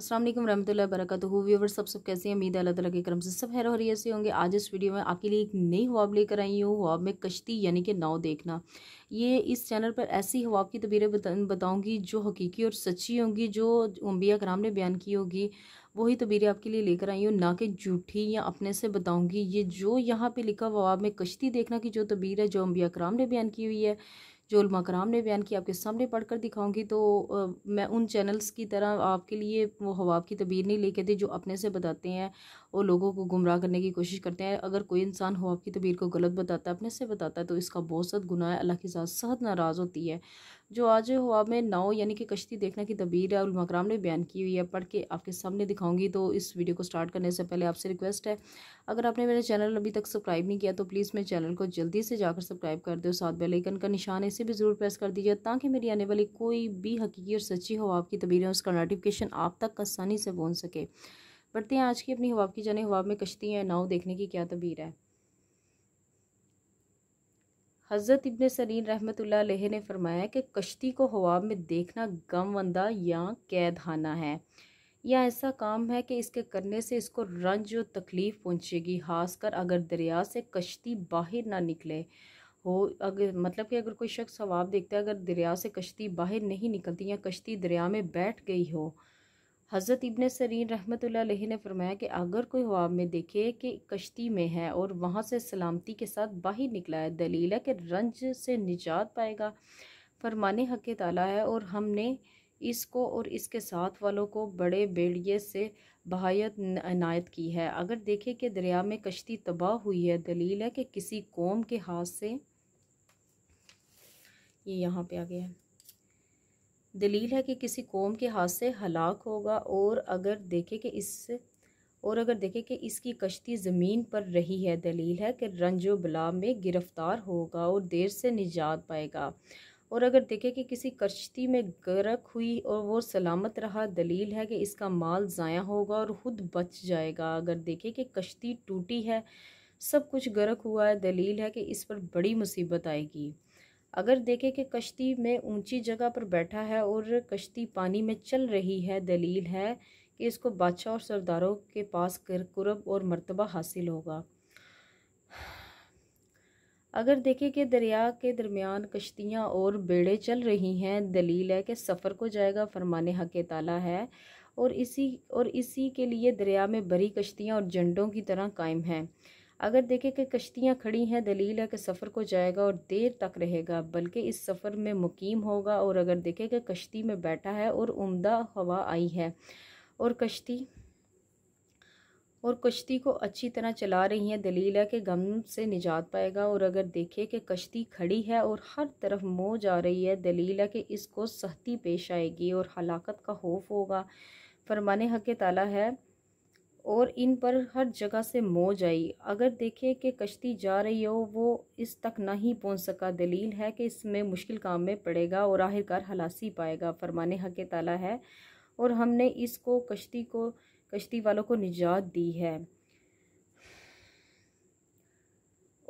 असलम वालेकुम रहमतुल्लाहि व्यूवर सब सब कैसे हैं उम्मीद अल्लाह तला के करम से सब हैर हरियर से होंगे आज इस वीडियो में आपके लिए एक नई हवाब लेकर आई हूँ हवाब में कश्ती यानी कि नाव देखना ये इस चैनल पर ऐसी हवाब की तबीरें बता, बताऊँगी जो हकीकी और सच्ची होंगी जो अम्बिया कराम ने बयान की होगी वही तबीरें आपके लिए लेकर आई हूँ ना कि जूठी या अपने से बताऊँगी ये जो यहाँ पर लिखा हवाब में कश्ती देखना की जो तबीर है जो अम्बिया कराम ने बयान की हुई है जो कराम ने बयान किया आपके सामने पढ़ कर दिखाऊँगी तो आ, मैं उन चैनल्स की तरह आपके लिए वो हवाब की तबीर नहीं लेके दी जो अपने से बताते हैं और लोगों को गुमराह करने की कोशिश करते हैं अगर कोई इंसान हवाब की तबीर को गलत बताता है अपने से बताता है तो इसका बहुत सद गुनाह अल्लाह के साथ सहद नाराज़ होती है जो आज हुआ में नाव यानी कि कश्ती देखने की तबीर है मकराम ने बयान की हुई है पढ़ के आपके सामने दिखाऊंगी तो इस वीडियो को स्टार्ट करने से पहले आपसे रिक्वेस्ट है अगर आपने मेरे चैनल अभी तक सब्सक्राइब नहीं किया तो प्लीज़ मेरे चैनल को जल्दी से जाकर सब्सक्राइब कर दो साथ बेलाइकन का निशान इसे भी ज़रूर प्रेस कर दीजिए ताकि मेरी आने वाली कोई भी हकीकी और सच्ची हवा की तबीरें उसका नोटिफिकेशन आप तक आसानी से पहुँच सके बढ़ते हैं आज की अपनी हवाब की जाने हवाब में कश्ती या नाव देखने की क्या तबीर है हज़रत इबन सरीन रहमत ने फरमाया कि कश्ती को हवा में देखना गमवंदा या कैदहाना है या ऐसा काम है कि इसके करने से इसको रंज व तकलीफ़ पहुँचेगी खासकर अगर दरिया से कश्ती बाहर ना निकले हो अगर मतलब कि अगर कोई शख्स हवाब देखता है अगर दरिया से कश्ती बाहर नहीं निकलती या कश्ती दरिया में बैठ गई हो हज़रत इबन सरीन रहमत ने फरमाया कि अगर कोई हवाब में देखे कि कश्ती में है और वहाँ से सलामती के साथ बाहर निकला है दलील है कि रंज से निजात पाएगा फरमाने हक ताला है और हमने इसको और इसके साथ वालों को बड़े बेड़िए से बहायत अनायत की है अगर देखे कि दरिया में कश्ती तबाह हुई है दलील है कि किसी कौम के हाथ से ये यहाँ पर आ गया है दलील है कि किसी कौम के हाथ से हलाक होगा और अगर देखे कि इस और अगर देखे कि इसकी कश्ती ज़मीन पर रही है दलील है कि रंजो बला में गिरफ़्तार होगा और देर से निजात पाएगा और अगर देखे कि किसी कश्ती में गरक हुई और वो सलामत रहा दलील है कि इसका माल ज़ाया होगा और ख़ुद बच जाएगा अगर देखे कि कश्ती टूटी है सब कुछ गरक हुआ है दलील है कि इस पर बड़ी मुसीबत आएगी अगर देखें कि कश्ती में ऊंची जगह पर बैठा है और कश्ती पानी में चल रही है दलील है कि इसको बादशाह और सरदारों के पास कर कुरब और मर्तबा हासिल होगा अगर देखें कि दरिया के दरमियान कश्तियाँ और बेड़े चल रही हैं दलील है कि सफ़र को जाएगा फरमान हक ताला है और इसी और इसी के लिए दरिया में बड़ी कश्तियाँ और झंडों की तरह कायम हैं अगर देखें कि कश्तियाँ खड़ी हैं दलील है कि सफ़र को जाएगा और देर तक रहेगा बल्कि इस सफ़र में मुकीम होगा और अगर देखें कि कश्ती में बैठा है और उम्दा हवा आई है और कश्ती और कश्ती को अच्छी तरह चला रही हैं दलील है कि गम से निजात पाएगा और अगर देखे कि कश्ती खड़ी है और हर तरफ मोज आ रही है दलील है कि इसको सख्ती पेश आएगी और हलाकत का खौफ होगा फरमान हक ताला है और इन पर हर जगह से मौज आई अगर देखें कि कश्ती जा रही हो वो इस तक नहीं पहुंच सका दलील है कि इसमें मुश्किल काम में पड़ेगा और आखिरकार हलासी पाएगा फरमान हक ताला है और हमने इसको कश्ती को कश्ती वालों को निजात दी है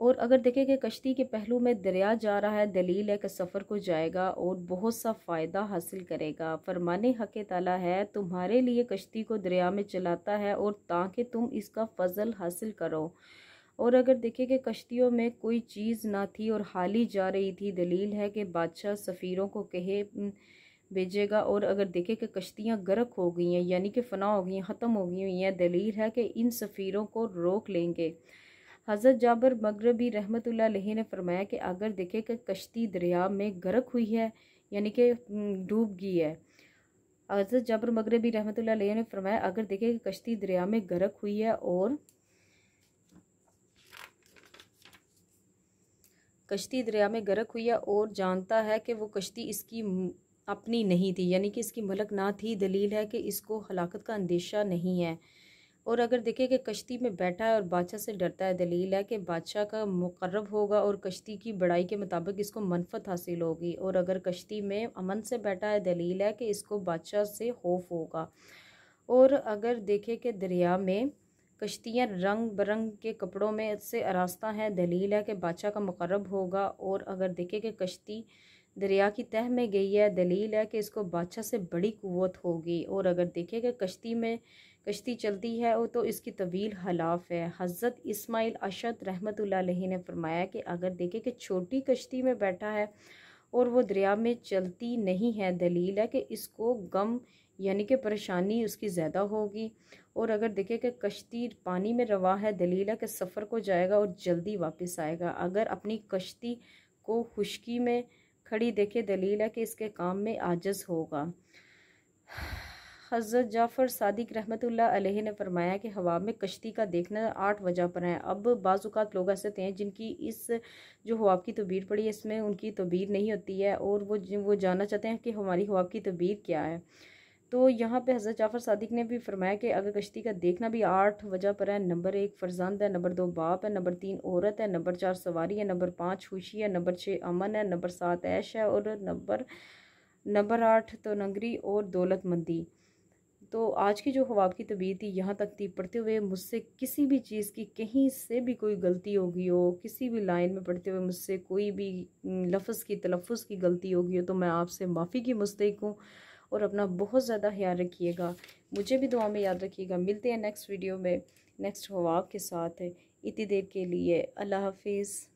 और अगर देखें कि कश्ती के पहलू में दरिया जा रहा है दलील है कि सफ़र को जाएगा और बहुत सा फ़ायदा हासिल करेगा फरमान हक ताला है तुम्हारे लिए कश्ती को दरिया में चलाता है और ताकि तुम इसका फ़जल हासिल करो और अगर देखें कि कश्तियों में कोई चीज़ ना थी और हाली जा रही थी दलील है कि बादशाह सफ़ीरों को कहे भेजेगा और अगर देखें कि कश्तियाँ गर्क हो गई हैं यानी कि फ़ना हो गई हैं ख़त्म हो गई हुई हैं दलील है कि इन सफ़ीरों को रोक लेंगे हज़रत जाबर मगरबी रहमत ने फरमाया कि अगर देखे कि कश्ती दरिया में गर्क हुई है यानी कि डूब गई है हज़रत जाबर मगरबी रहमत ने फरमाया अगर देखे कि कश्ती दरिया में गर्क हुई है और कश्ती दरिया में गर्क हुई है और जानता है कि वो कश्ती इसकी अपनी नहीं थी यानी कि इसकी मलक ना थी दलील है कि इसको हलाकत का अंदेशा नहीं है और अगर देखे कि कश्ती में बैठा है और बादशाह से डरता है दलील है कि बादशाह का मुकर्रब होगा और कश्ती की बड़ाई के मुताबिक इसको मनफत हासिल होगी और अगर कश्ती में अमन से बैठा है दलील है कि इसको बादशाह से खौफ होगा और अगर देखे कि दरिया में कश्तियाँ रंग बरंग के कपड़ों में से आरास्ता हैं दलील है कि बादशाह का मुकर्रब होगा और अगर देखे कि कश्ती दरिया की तह में गई है दलील है कि इसको बादशाह से बड़ी कुवत होगी और अगर देखे कि कश्ती में कश्ती चलती है और तो इसकी तवील हलाफ है हज़रत इस्माइल अशद रहमत ने फरमाया कि अगर देखे कि छोटी कश्ती में बैठा है और वो दरिया में चलती नहीं है दलील है कि इसको गम यानी कि परेशानी उसकी ज़्यादा होगी और अगर देखे कि कश्ती पानी में रवा है दलील है कि सफ़र को जाएगा और जल्दी वापस आएगा अगर अपनी कश्ती को खुशकी में खड़ी देखे दलील है कि इसके काम में आजज होगा हज़रत जाफ़र सदक रहमत अलैहि ने फरमाया कि हवा में कश्ती का देखना आठ वजह पर है अब बाज़ात लोग ऐसे होते हैं जिनकी इस जो हवाब की तबीर पड़ी है इसमें उनकी तबीर नहीं होती है और वो वो जानना चाहते हैं कि हमारी हवाब की तबीर क्या है तो यहाँ पे हज़रत जाफ़र सदक ने भी फरमाया कि अगर कश्ती का देखना भी आठ वजह पर है नंबर एक फ़र्जंद है नंबर दो बाप है नंबर तीन औरत है नंबर चार सवारी है नंबर पाँच खुशी है नंबर छः अमन है नंबर सात ऐश है और नंबर नंबर आठ तो नंगरी और दौलतमंदी तो आज की जो खवाब की तबीयत थी यहाँ तक थी पढ़ते हुए मुझसे किसी भी चीज़ की कहीं से भी कोई गलती होगी हो किसी भी लाइन में पढ़ते हुए मुझसे कोई भी लफ्ज़ की तलफ़ की गलती होगी हो तो मैं आपसे माफ़ी की मुस्तक हूँ और अपना बहुत ज़्यादा ख्याल रखिएगा मुझे भी दुआ में याद रखिएगा मिलते हैं नेक्स्ट वीडियो में नेक्स्ट हवाब के साथ इतनी देर के लिए अल्लाह हाफिज़